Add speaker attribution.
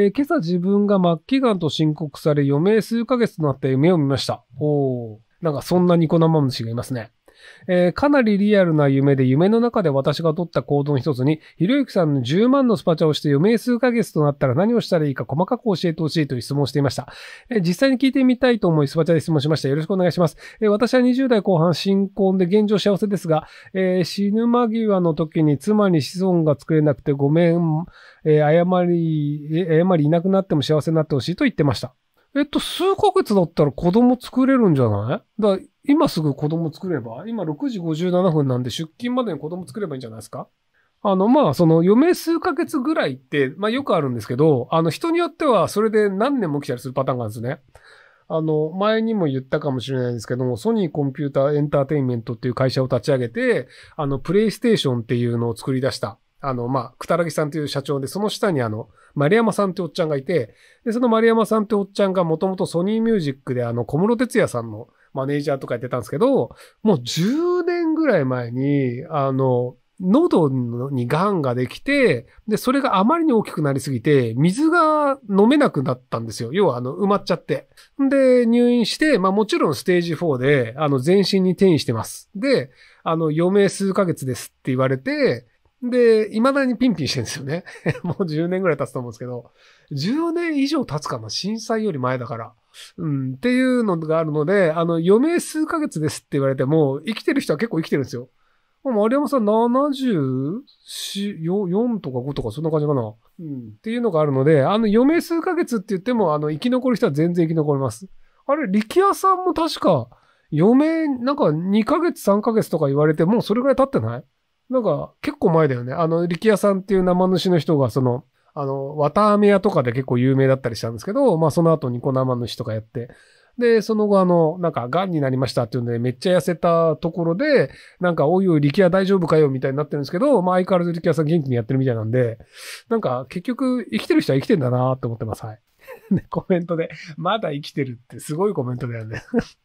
Speaker 1: えー、今朝自分が末期癌と申告され余命数ヶ月となった夢を見ました。おー。なんかそんなニコ生虫がいますね。えー、かなりリアルな夢で、夢の中で私が取った行動の一つに、ひろゆきさんの10万のスパチャをして余命数ヶ月となったら何をしたらいいか細かく教えてほしいという質問をしていました。えー、実際に聞いてみたいと思い、スパチャで質問しました。よろしくお願いします。えー、私は20代後半、新婚で現状幸せですが、えー、死ぬ間際の時に妻に子孫が作れなくてごめん、えー、謝り、えー、謝りいなくなっても幸せになってほしいと言ってました。えっと、数ヶ月だったら子供作れるんじゃないだ今すぐ子供作れば今6時57分なんで出勤までに子供作ればいいんじゃないですかあの、まあ、その余命数ヶ月ぐらいって、まあよくあるんですけど、あの人によってはそれで何年も来たりするパターンがあるんですね。あの、前にも言ったかもしれないんですけども、ソニーコンピューターエンターテインメントっていう会社を立ち上げて、あの、プレイステーションっていうのを作り出したあの、まあ、くたらぎさんという社長で、その下にあの、丸山さんっておっちゃんがいて、で、その丸山さんっておっちゃんがもともとソニーミュージックであの、小室哲也さんのマネージャーとかやってたんですけど、もう10年ぐらい前に、あの、喉に癌ができて、で、それがあまりに大きくなりすぎて、水が飲めなくなったんですよ。要は、あの、埋まっちゃって。で、入院して、まあもちろんステージ4で、あの、全身に転移してます。で、あの、余命数ヶ月ですって言われて、で、未だにピンピンしてるんですよね。もう10年ぐらい経つと思うんですけど、10年以上経つかな震災より前だから。うん、っていうのがあるので、あの、余命数ヶ月ですって言われても、生きてる人は結構生きてるんですよ。もう丸山さん 74? とか5とかそんな感じかな、うん、っていうのがあるので、あの、余命数ヶ月って言っても、あの、生き残る人は全然生き残ります。あれ、力也さんも確か、余命、なんか2ヶ月3ヶ月とか言われて、もうそれぐらい経ってないなんか、結構前だよね。あの、力也さんっていう生主の人が、その、あの、綿飴屋とかで結構有名だったりしたんですけど、まあその後ニコ生主とかやって、で、その後あの、なんか、癌になりましたっていうんで、めっちゃ痩せたところで、なんか、おいおい、力也大丈夫かよ、みたいになってるんですけど、まあ、相変わらず力也さん元気にやってるみたいなんで、なんか、結局、生きてる人は生きてんだなと思ってます。はい。コメントで、まだ生きてるってすごいコメントだよね